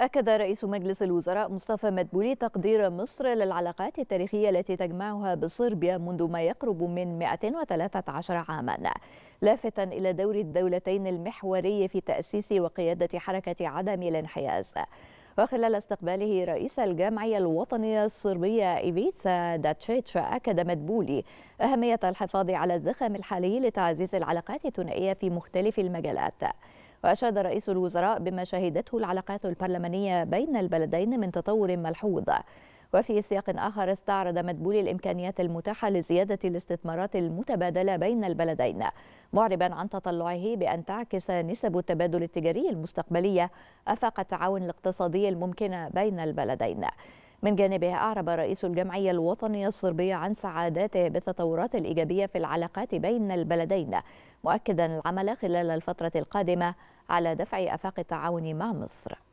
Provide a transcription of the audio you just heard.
أكد رئيس مجلس الوزراء مصطفى مدبولي تقدير مصر للعلاقات التاريخية التي تجمعها بصربيا منذ ما يقرب من 213 عاما لافتا إلى دور الدولتين المحوري في تأسيس وقيادة حركة عدم الانحياز وخلال استقباله رئيس الجمعية الوطنية الصربية إيفيتسا داتشيتش أكد مدبولي أهمية الحفاظ على الزخم الحالي لتعزيز العلاقات الثنائية في مختلف المجالات وأشاد رئيس الوزراء بما شهدته العلاقات البرلمانية بين البلدين من تطور ملحوظ وفي سياق آخر استعرض مدبول الإمكانيات المتاحة لزيادة الاستثمارات المتبادلة بين البلدين معربا عن تطلعه بأن تعكس نسب التبادل التجاري المستقبلية أفاق التعاون الاقتصادي الممكنة بين البلدين من جانبه أعرب رئيس الجمعية الوطنية الصربية عن سعادته بالتطورات الإيجابية في العلاقات بين البلدين مؤكدا العمل خلال الفترة القادمة على دفع أفاق التعاون مع مصر